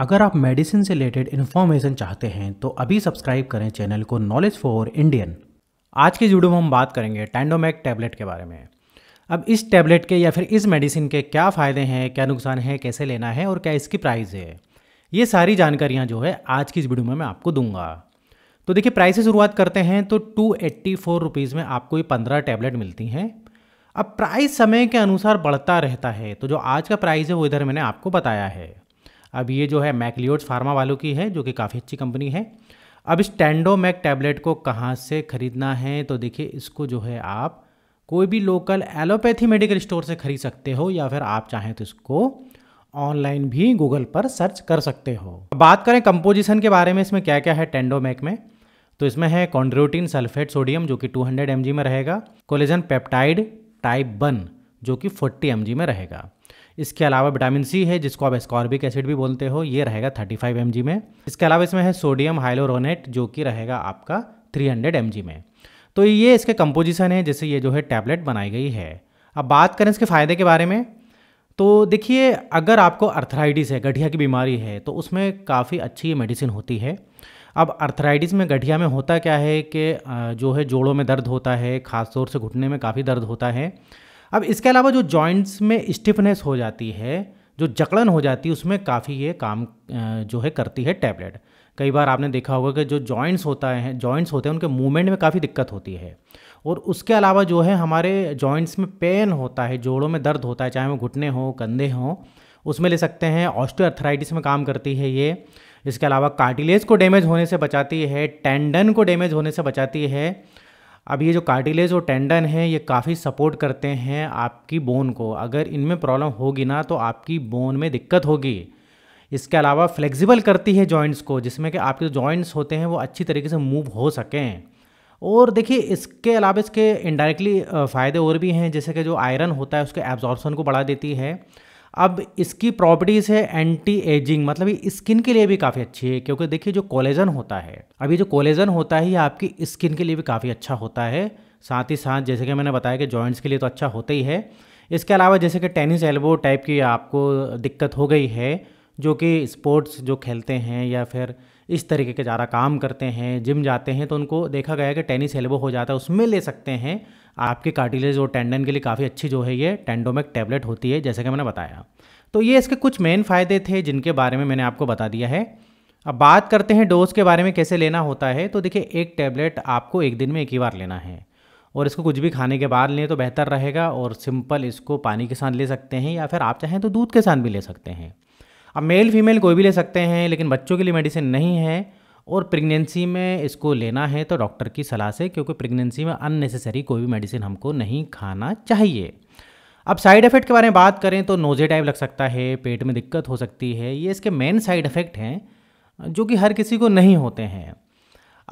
अगर आप मेडिसिन से रिलेटेड इन्फॉर्मेशन चाहते हैं तो अभी सब्सक्राइब करें चैनल को नॉलेज फॉर इंडियन आज के वीडियो में हम बात करेंगे टैंडोमैक टैबलेट के बारे में अब इस टैबलेट के या फिर इस मेडिसिन के क्या फ़ायदे हैं क्या नुकसान है कैसे लेना है और क्या इसकी प्राइस है ये सारी जानकारियाँ जो है आज की इस वीडियो में मैं आपको दूंगा तो देखिए प्राइस से शुरुआत करते हैं तो टू एट्टी फोर रुपीज़ में आपको ये पंद्रह टैबलेट मिलती हैं अब प्राइस समय के अनुसार बढ़ता रहता है तो जो आज का प्राइस है वो इधर मैंने आपको बताया है अब ये जो है मैकलियोड्स फार्मा वालों की है जो कि काफ़ी अच्छी कंपनी है अब इस टेंडोमैक टैबलेट को कहाँ से ख़रीदना है तो देखिए इसको जो है आप कोई भी लोकल एलोपैथी मेडिकल स्टोर से ख़रीद सकते हो या फिर आप चाहें तो इसको ऑनलाइन भी गूगल पर सर्च कर सकते हो बात करें कंपोजिशन के बारे में इसमें क्या क्या है टेंडोमैक में तो इसमें है कॉन्ड्रोटीन सल्फेट सोडियम जो कि 200 एम में रहेगा कोलेजन पेप्टाइड टाइप वन जो कि 40 एम में रहेगा इसके अलावा विटामिन सी है जिसको आप एस्कॉर्बिक एसिड भी बोलते हो ये रहेगा 35 फाइव में इसके अलावा इसमें है सोडियम हाइलोरोनेट जो कि रहेगा आपका 300 हंड्रेड में तो ये इसके कंपोजिशन है जैसे ये जो है टैबलेट बनाई गई है अब बात करें इसके फ़ायदे के बारे में तो देखिए अगर आपको अर्थराइटिस है गठिया की बीमारी है तो उसमें काफ़ी अच्छी मेडिसिन होती है अब अर्थराइटिस में गठिया में होता क्या है कि जो है जोड़ों में दर्द होता है ख़ासतौर से घुटने में काफ़ी दर्द होता है अब इसके अलावा जो जॉइंट्स में स्टिफनेस हो जाती है जो जकड़न हो जाती है उसमें काफ़ी ये काम जो है करती है टैबलेट कई बार आपने देखा होगा कि जो जॉइंट्स होता है जॉइंट्स होते हैं उनके मूवमेंट में काफ़ी दिक्कत होती है और उसके अलावा जो है हमारे जॉइंट्स में पेन होता है जोड़ों में दर्द होता है चाहे वो घुटने हों कंधे हों उसमें ले सकते हैं ऑस्टोअर्थराइटिस में काम करती है ये इसके अलावा कार्टिलेज को डैमेज होने से बचाती है टेंडन को डैमेज होने से बचाती है अब ये जो कार्टिलेज और टेंडन है ये काफ़ी सपोर्ट करते हैं आपकी बोन को अगर इनमें प्रॉब्लम होगी ना तो आपकी बोन में दिक्कत होगी इसके अलावा फ्लेक्सिबल करती है जॉइंट्स को जिसमें कि आपके जो जॉइंट्स होते हैं वो अच्छी तरीके से मूव हो सकें और देखिए इसके अलावा इसके इनडायरेक्टली फ़ायदे और भी हैं जैसे कि जो आयरन होता है उसके एब्जॉर्बसन को बढ़ा देती है अब इसकी प्रॉपर्टीज़ है एंटी एजिंग मतलब स्किन के लिए भी काफ़ी अच्छी है क्योंकि देखिए जो कोलेजन होता है अभी जो कोलेजन होता है ये आपकी स्किन के लिए भी काफ़ी अच्छा होता है साथ ही साथ जैसे कि मैंने बताया कि जॉइंट्स के लिए तो अच्छा होता ही है इसके अलावा जैसे कि टेनिस एल्बो टाइप की आपको दिक्कत हो गई है जो कि स्पोर्ट्स जो खेलते हैं या फिर इस तरीके के ज़्यादा काम करते हैं जिम जाते हैं तो उनको देखा गया है कि टेनिस एल्बो हो जाता है उसमें ले सकते हैं आपके कार्टिलेज और टेंडन के लिए काफ़ी अच्छी जो है ये टेंडोमेक टैबलेट होती है जैसे कि मैंने बताया तो ये इसके कुछ मेन फ़ायदे थे जिनके बारे में मैंने आपको बता दिया है अब बात करते हैं डोज के बारे में कैसे लेना होता है तो देखिए एक टैबलेट आपको एक दिन में एक ही बार लेना है और इसको कुछ भी खाने के बाद लें तो बेहतर रहेगा और सिंपल इसको पानी के साथ ले सकते हैं या फिर आप चाहें तो दूध के साथ भी ले सकते हैं अब मेल फीमेल कोई भी ले सकते हैं लेकिन बच्चों के लिए मेडिसिन नहीं है और प्रेगनेंसी में इसको लेना है तो डॉक्टर की सलाह से क्योंकि प्रेगनेंसी में अननेसेसरी कोई भी मेडिसिन हमको नहीं खाना चाहिए अब साइड इफेक्ट के बारे में बात करें तो नोजे टाइप लग सकता है पेट में दिक्कत हो सकती है ये इसके मेन साइड इफ़ेक्ट हैं जो कि हर किसी को नहीं होते हैं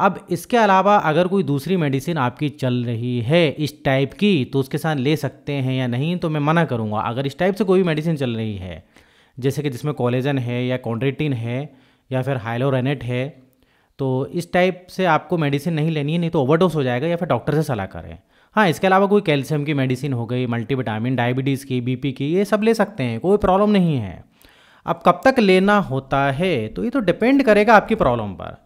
अब इसके अलावा अगर कोई दूसरी मेडिसिन आपकी चल रही है इस टाइप की तो उसके साथ ले सकते हैं या नहीं तो मैं मना करूँगा अगर इस टाइप से कोई भी मेडिसिन चल रही है जैसे कि जिसमें कॉलेजन है या कॉन्ड्रेटिन है या फिर हाइलोरेनेट है तो इस टाइप से आपको मेडिसिन नहीं लेनी है नहीं तो ओवरडोज हो जाएगा या फिर डॉक्टर से सलाह करें हाँ इसके अलावा कोई कैल्शियम की मेडिसिन हो गई मल्टीविटामिन डायबिटीज़ की बीपी की ये सब ले सकते हैं कोई प्रॉब्लम नहीं है अब कब तक लेना होता है तो ये तो डिपेंड करेगा आपकी प्रॉब्लम पर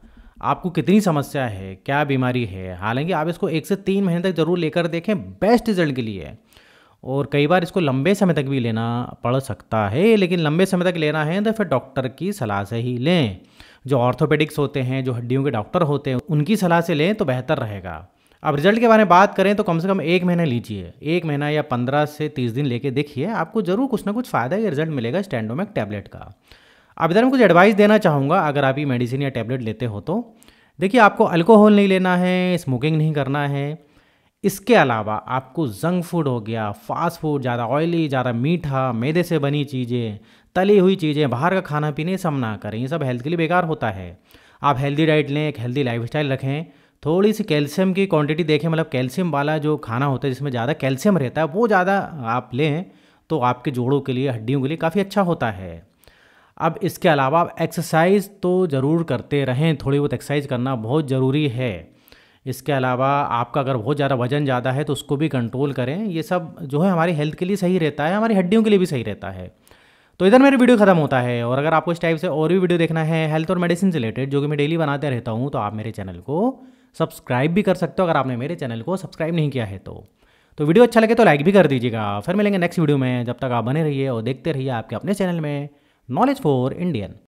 आपको कितनी समस्या है क्या बीमारी है हालांकि आप इसको एक से तीन महीने तक जरूर लेकर देखें बेस्ट रिजल्ट के लिए और कई बार इसको लंबे समय तक भी लेना पड़ सकता है लेकिन लंबे समय तक लेना है तो फिर डॉक्टर की सलाह से ही लें जो ऑर्थोपेडिक्स होते हैं जो हड्डियों के डॉक्टर होते हैं उनकी सलाह से लें तो बेहतर रहेगा अब रिजल्ट के बारे में बात करें तो कम से कम एक महीना लीजिए एक महीना या पंद्रह से तीस दिन लेके देखिए आपको ज़रूर कुछ ना कुछ फ़ायदा या रिजल्ट मिलेगा स्टैंडोमैक टैबलेट का अब इधर मैं कुछ एडवाइस देना चाहूँगा अगर आप ये मेडिसिन या टैबलेट लेते हो तो देखिए आपको अल्कोहल नहीं लेना है स्मोकिंग नहीं करना है इसके अलावा आपको जंक फूड हो गया फास्ट फूड ज़्यादा ऑयली ज़्यादा मीठा मैदे से बनी चीज़ें तली हुई चीज़ें बाहर का खाना पीने सब ना करें ये सब हेल्थ के लिए बेकार होता है आप हेल्दी डाइट लें एक हेल्दी लाइफ रखें थोड़ी सी कैल्शियम की क्वांटिटी देखें मतलब कैल्शियम वाला जो खाना होता है जिसमें ज़्यादा कैल्शियम रहता है वो ज़्यादा आप लें तो आपके जोड़ों के लिए हड्डियों के लिए काफ़ी अच्छा होता है अब इसके अलावा आप एक्सरसाइज तो ज़रूर करते रहें थोड़ी बहुत एक्सरसाइज करना बहुत ज़रूरी है इसके अलावा आपका अगर बहुत ज़्यादा वजन ज़्यादा है तो उसको भी कंट्रोल करें ये सब जो है हमारी हेल्थ के लिए सही रहता है हमारी हड्डियों के लिए भी सही रहता है तो इधर मेरी वीडियो खत्म होता है और अगर आपको इस टाइप से और भी वीडियो देखना है हेल्थ और मेडिसिन से रिलेटेड जो कि मैं डेली बनाते रहता हूँ तो आप मेरे चैनल को सब्सक्राइब भी कर सकते हो अगर आपने मेरे चैनल को सब्सक्राइब नहीं किया है तो तो वीडियो अच्छा लगे तो लाइक भी कर दीजिएगा फिर मिलेंगे नेक्स्ट वीडियो में जब तक आप बने रहिए और देखते रहिए आपके अपने चैनल में नॉलेज फॉर इंडियन